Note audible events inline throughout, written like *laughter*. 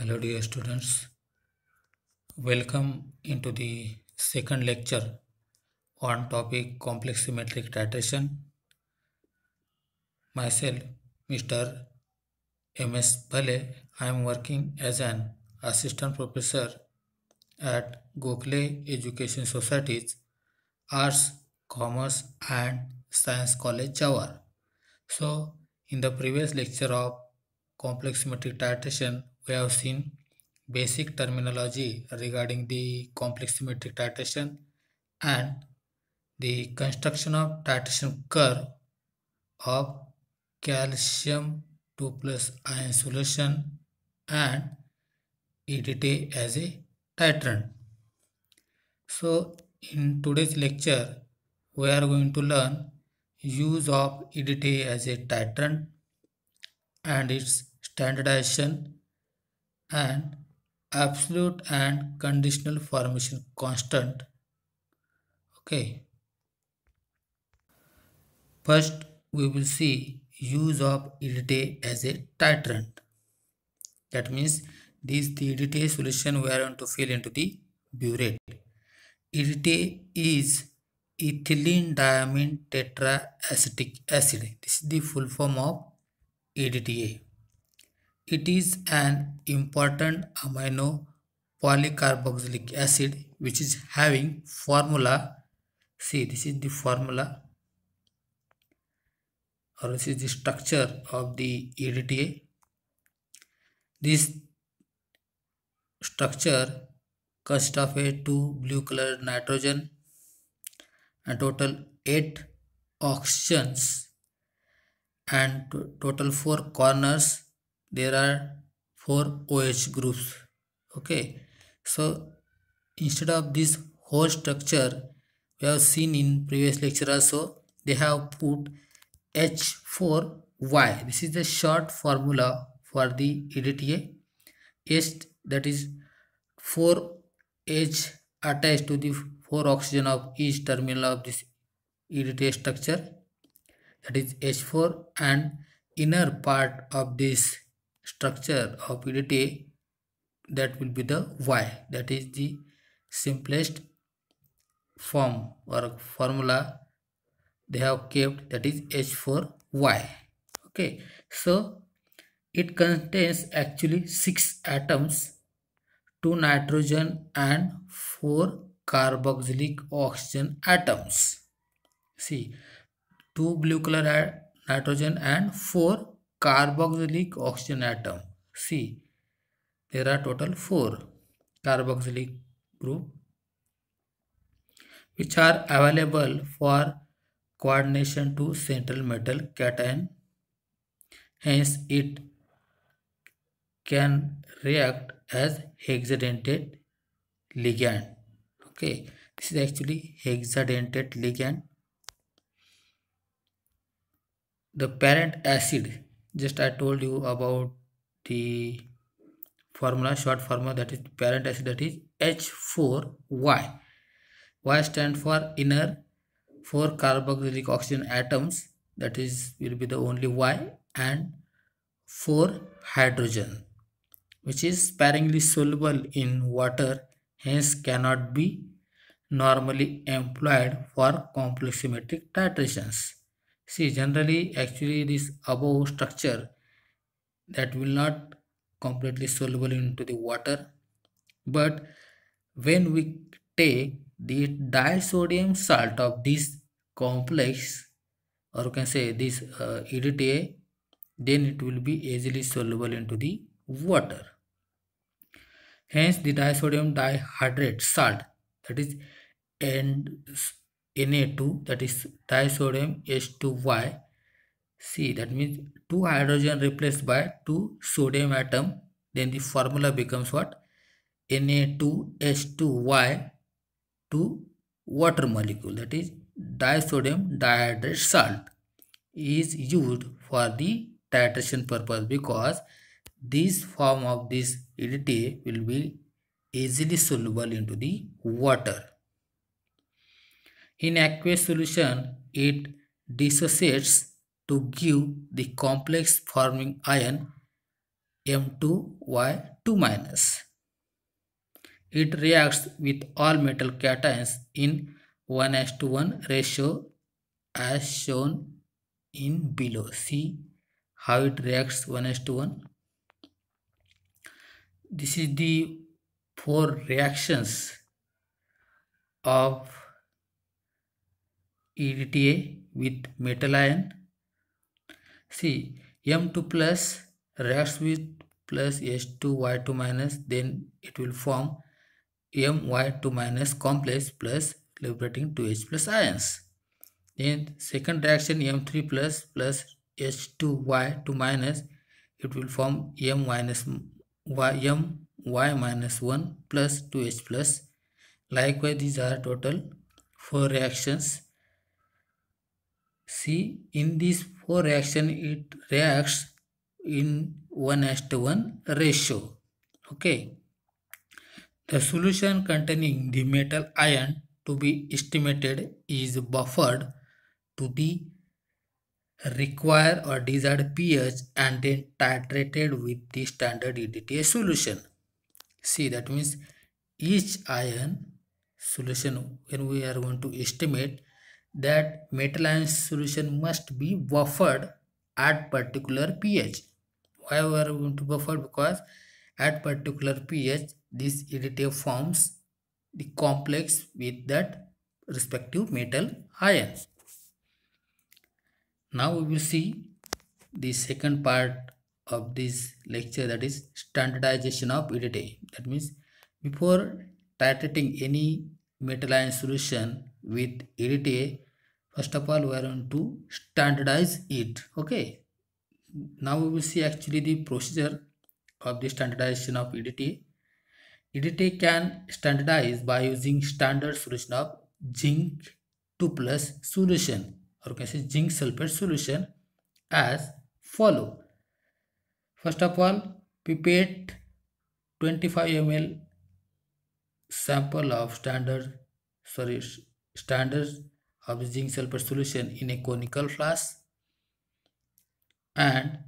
hello dear students welcome into the second lecture on topic complex symmetric titration myself mr ms Bhale i am working as an assistant professor at gokhale education societies arts commerce and science college jawar so in the previous lecture of complex symmetric titration we have seen basic terminology regarding the complex symmetric titration and the construction of titration curve of calcium 2 plus ion solution and EDTA as a titrant. So in today's lecture we are going to learn use of EDTA as a titrant and its standardization and absolute and conditional formation constant okay first we will see use of EDTA as a titrant that means this the EDTA solution we are going to fill into the burette EDTA is ethylene diamine tetraacetic acid this is the full form of EDTA it is an important amino polycarboxylic acid which is having formula see this is the formula or this is the structure of the EDTA this structure consists of a two blue colored nitrogen and total eight oxygens and total four corners there are four OH groups okay so instead of this whole structure we have seen in previous lecture also they have put H4Y this is the short formula for the EDTA H that is 4H attached to the 4 oxygen of each terminal of this EDTA structure that is H4 and inner part of this structure of EDTA that will be the Y that is the simplest form or formula they have kept that is H4Y okay so it contains actually six atoms two nitrogen and four carboxylic oxygen atoms see two blue color nitrogen and four carboxylic oxygen atom C. There are total 4 carboxylic group which are available for coordination to central metal cation. Hence it can react as hexadentate ligand. Okay, this is actually hexadentate ligand. The parent acid just I told you about the formula short formula that is parent acid that is H4Y Y stand for inner four carboxylic oxygen atoms that is will be the only Y and four hydrogen which is sparingly soluble in water hence cannot be normally employed for complexometric titrations see generally actually this above structure that will not completely soluble into the water but when we take the disodium salt of this complex or you can say this uh, EDTA then it will be easily soluble into the water hence the disodium dihydrate salt that is and Na2 that is disodium h 2 Y C that means two hydrogen replaced by two sodium atom then the formula becomes what? Na2H2Y to water molecule that is disodium dihydrate salt is used for the titration purpose because this form of this EDTA will be easily soluble into the water. In aqueous solution, it dissociates to give the complex forming ion M2Y2-. It reacts with all metal cations in 1 to 1 ratio as shown in below. See how it reacts 1 to 1. This is the four reactions of EDTA with metal ion. See M2 plus reacts with plus H2Y2 minus then it will form MY2 minus complex plus liberating 2H plus ions. Then second reaction M3 plus plus H2Y2 minus it will form M minus Y M Y minus 1 plus 2H plus. Likewise these are total 4 reactions See, in these four reaction, it reacts in 1 as to 1 ratio. Okay. The solution containing the metal ion to be estimated is buffered to the required or desired pH and then titrated with the standard EDTA solution. See that means each ion solution when we are going to estimate that metal ion solution must be buffered at particular pH. Why we are going to buffer? Because at particular pH, this additive forms the complex with that respective metal ions. Now we will see the second part of this lecture that is standardization of EDTA. That means before titrating any metal ion solution, with EDTA first of all we are going to standardize it okay now we will see actually the procedure of the standardization of EDTA. EDTA can standardize by using standard solution of zinc 2 plus solution or can say zinc sulfate solution as follow. First of all, pipette 25 ml sample of standard sorry standard of zinc sulphur solution in a conical flask and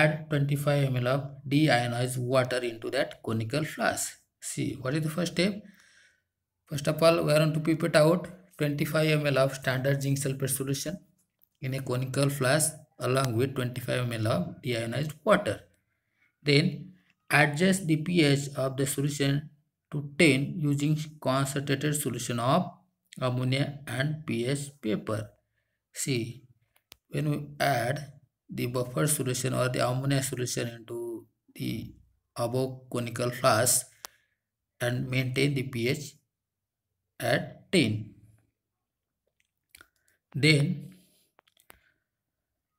add 25 ml of deionized water into that conical flask. See, what is the first step? First of all, we are going to pipette out 25 ml of standard zinc sulphur solution in a conical flask along with 25 ml of deionized water. Then adjust the pH of the solution to 10 using concentrated solution of ammonia and pH paper. See, when we add the buffer solution or the ammonia solution into the above conical flask and maintain the pH at 10. Then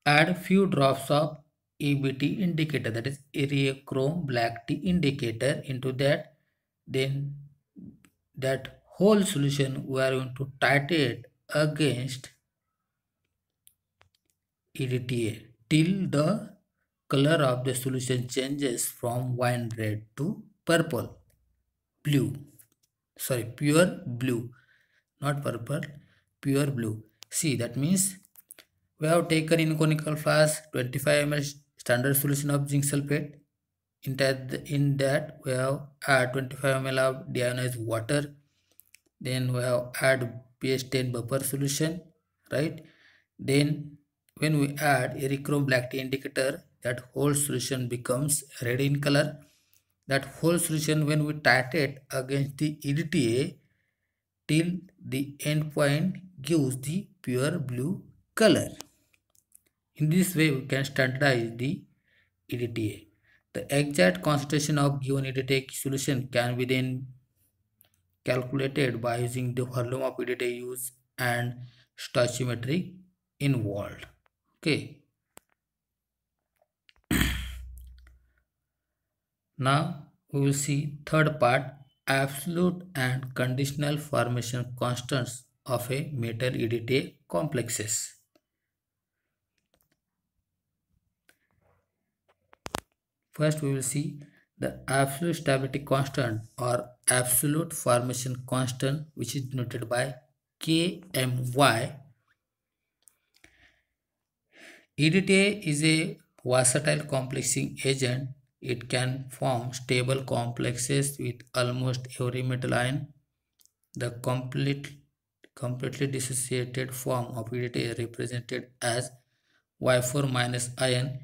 add few drops of EBT indicator that is area chrome black tea indicator into that then that whole solution we are going to titrate against EDTA till the color of the solution changes from wine red to purple blue sorry pure blue not purple pure blue see that means we have taken in conical flask 25 ml standard solution of zinc sulfate in that in that we have add 25 ml of deionized water then we have add ph10 buffer solution right then when we add erichrome black tea indicator that whole solution becomes red in color that whole solution when we titrate against the EDTA till the end point gives the pure blue color. In this way we can standardize the EDTA. The exact concentration of given EDTA solution can be then calculated by using the volume of EDTA used and stoichiometry involved. Okay. *clears throat* now we will see third part absolute and conditional formation constants of a metal EDTA complexes. First we will see the absolute stability constant or absolute formation constant which is denoted by KMY. EDTA is a versatile complexing agent. It can form stable complexes with almost every metal ion. The complete, completely dissociated form of EDTA represented as Y4 minus ion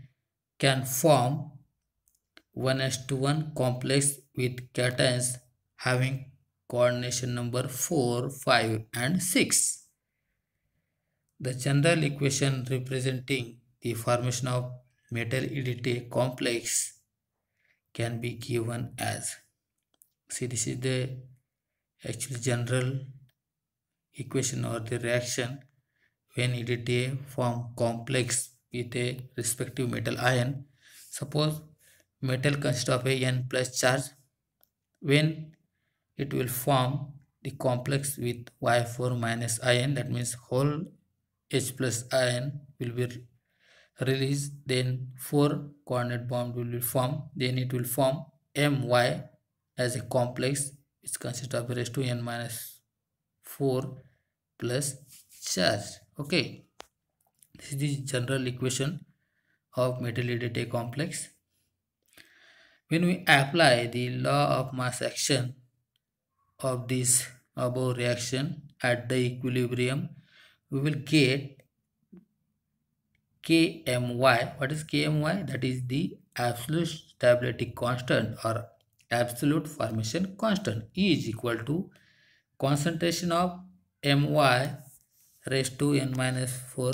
can form 1s1 complex with cations having coordination number 4, 5 and 6. The general equation representing the formation of metal EDTA complex can be given as see this is the actual general equation or the reaction when EDTA form complex with a respective metal ion suppose metal consist of a n plus charge when it will form the complex with y4 minus ion that means whole h plus ion will be released then four coordinate bond will be formed then it will form my as a complex which consists of raised to n minus 4 plus charge okay this is the general equation of metal EDTA complex when we apply the law of mass action of this above reaction at the equilibrium, we will get KMY. What is KMY? That is the absolute stability constant or absolute formation constant. E is equal to concentration of My raised to n minus 4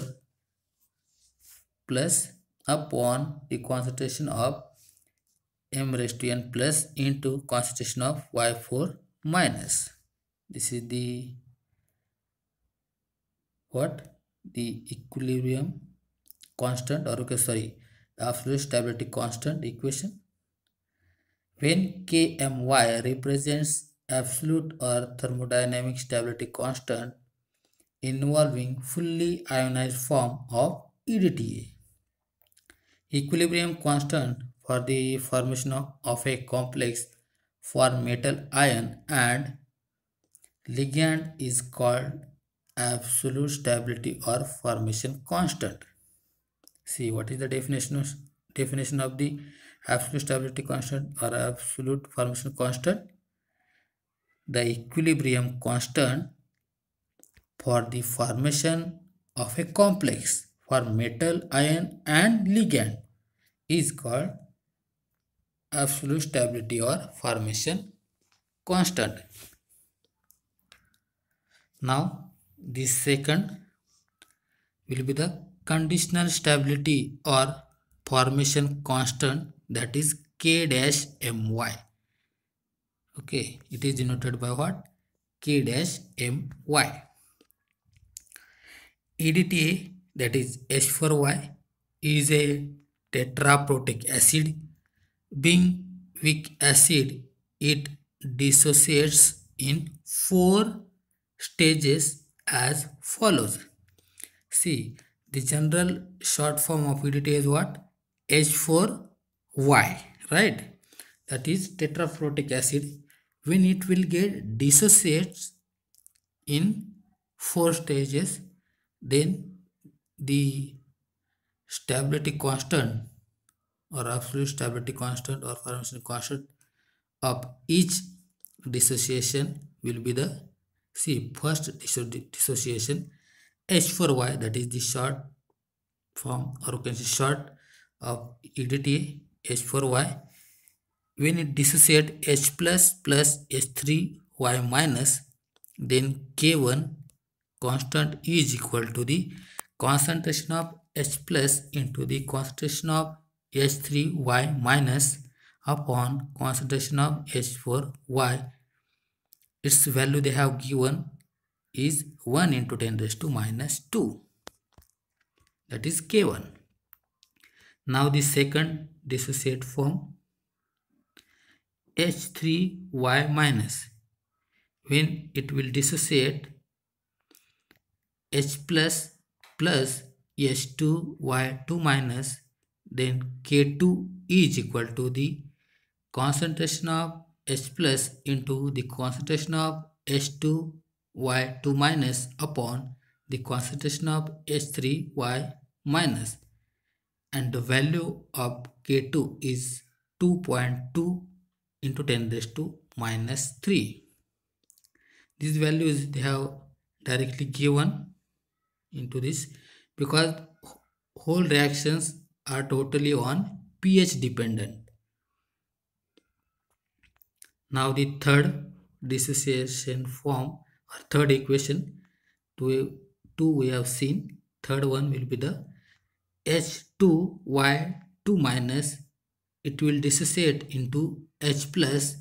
plus upon the concentration of m raised to n plus into concentration of y4 minus. This is the what? The equilibrium constant or okay sorry absolute stability constant equation when kmy represents absolute or thermodynamic stability constant involving fully ionized form of EDTA. Equilibrium constant for the formation of a complex for metal ion and ligand is called absolute stability or formation constant. See what is the definition of, definition of the absolute stability constant or absolute formation constant? The equilibrium constant for the formation of a complex for metal, ion and ligand is called absolute stability or formation constant. Now this second will be the conditional stability or formation constant that is K dash My. Okay, it is denoted by what? K dash My. EDTA that is H4Y is a tetraprotic acid being weak acid, it dissociates in four stages as follows. See, the general short form of EDT is what? H4Y, right? That is tetrafluoric acid. When it will get dissociates in four stages, then the stability constant or absolute stability constant or formation constant of each dissociation will be the see first disso dissociation H for Y that is the short form or you can say short of EDTA H for Y when it dissociate H plus plus H3 Y minus then K1 constant is equal to the concentration of H plus into the concentration of H3Y minus upon concentration of H4Y. Its value they have given is 1 into 10 raised to minus 2. That is K1. Now the second dissociate form H3Y minus. When it will dissociate H plus plus H2Y2 minus then K2 is equal to the concentration of H plus into the concentration of H2 Y2 minus upon the concentration of H3 Y minus and the value of K2 is 2.2 into 10 raised to minus 3. These values they have directly given into this because whole reactions are totally on pH dependent. Now the third dissociation form or third equation two, two we have seen third one will be the H2Y2 minus it will dissociate into H plus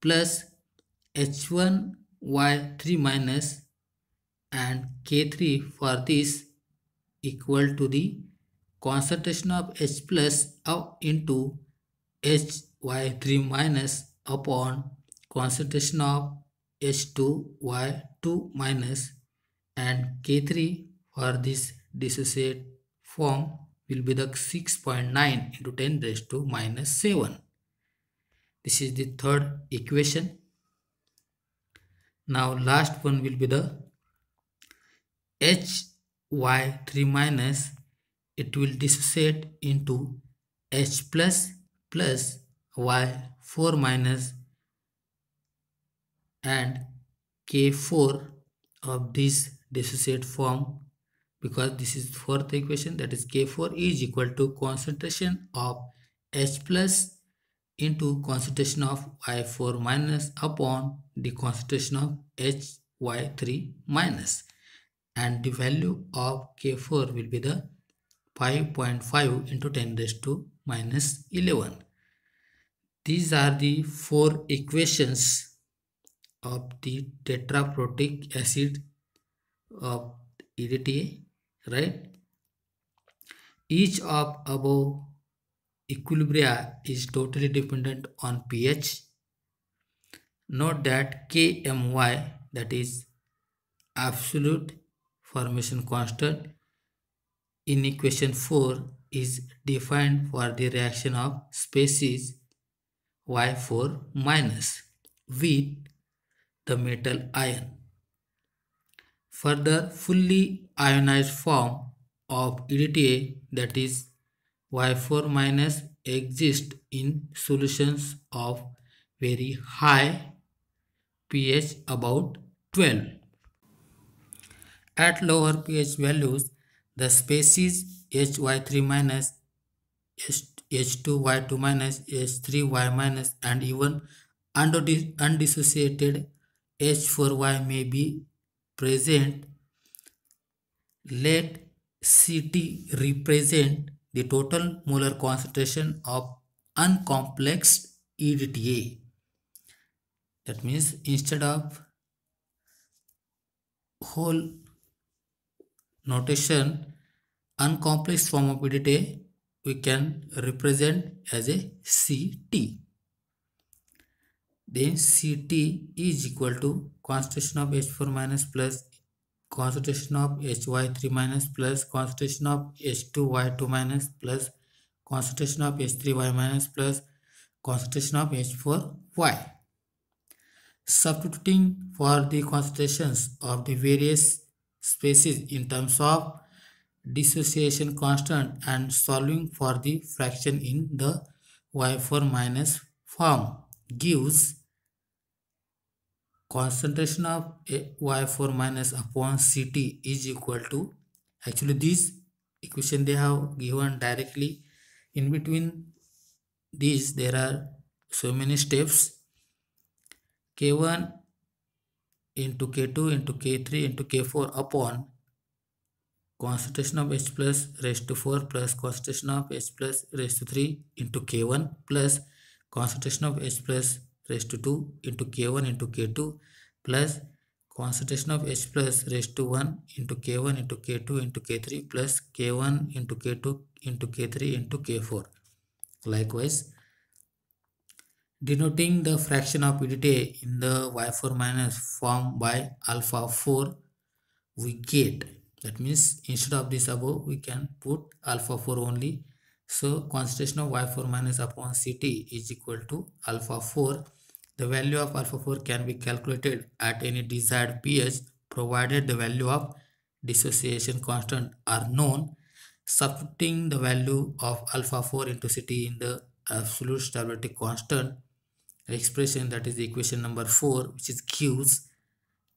plus H1Y3 minus and K3 for this equal to the concentration of H plus up into HY3 minus upon concentration of H2Y2 minus and K3 for this dissociate form will be the 6.9 into 10 raised to minus 7. This is the third equation. Now last one will be the HY3 minus it will dissociate into H plus plus Y 4 minus and K4 of this dissociate form because this is fourth equation that is K4 is equal to concentration of H plus into concentration of Y4 minus upon the concentration of HY3 minus and the value of K4 will be the 5.5 into 10 raised to minus 11. These are the four equations of the tetraprotic acid of EDTA, right? Each of above equilibria is totally dependent on pH. Note that KMY that is absolute formation constant in equation 4 is defined for the reaction of species Y4 minus with the metal ion. Further, fully ionized form of EDTA that is Y4 minus exist in solutions of very high pH about 12. At lower pH values, the species HY3 minus H2Y2 minus H3Y minus and even undissociated H4Y may be present. Let CT represent the total molar concentration of uncomplexed EDTA. That means instead of whole notation uncomplex form of EDTA we can represent as a CT. Then CT is equal to concentration of H4 minus plus concentration of HY3 minus plus concentration of H2Y2 minus plus concentration of H3Y minus plus concentration of H4Y. Substituting for the concentrations of the various spaces in terms of dissociation constant and solving for the fraction in the y4 minus form gives concentration of y4 minus upon ct is equal to actually this equation they have given directly in between these there are so many steps k1 into K2 into K3 into K4 upon concentration of H plus raised to 4 plus concentration of H plus raised to 3 into K1 plus concentration of H plus raised to 2 into K1 into K2 plus concentration of H plus raised to 1 into K1 into K2 into K3 plus K1 into K2 into K3 into K4. Likewise, Denoting the fraction of EDTA in the y4 minus form by alpha 4, we get that means instead of this above we can put alpha 4 only so concentration of y4 minus upon ct is equal to alpha 4 the value of alpha 4 can be calculated at any desired ph provided the value of dissociation constant are known substituting the value of alpha 4 into ct in the absolute stability constant expression that is equation number 4 which is Q's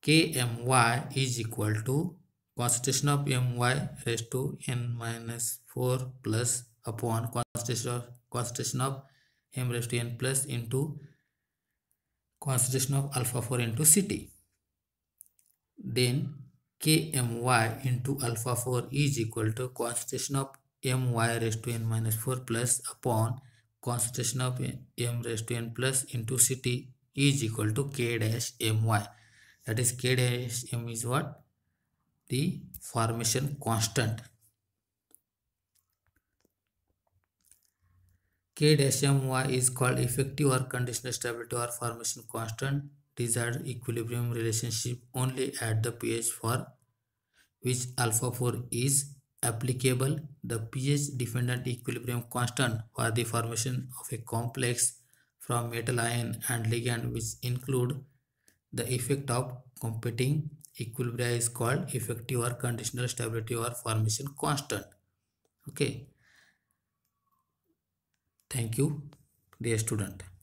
kmy is equal to concentration of my raised to n minus 4 plus upon concentration of concentration of m raised to n plus into concentration of alpha 4 into ct then kmy into alpha 4 is equal to concentration of my raised to n minus 4 plus upon concentration of m raised to n plus into ct is equal to k dash my that is k dash m is what the formation constant k dash my is called effective or conditional stability or formation constant desired equilibrium relationship only at the ph for which alpha 4 is applicable, the pH-dependent equilibrium constant for the formation of a complex from metal ion and ligand which include the effect of competing equilibria is called effective or conditional stability or formation constant. Okay. Thank you, dear student.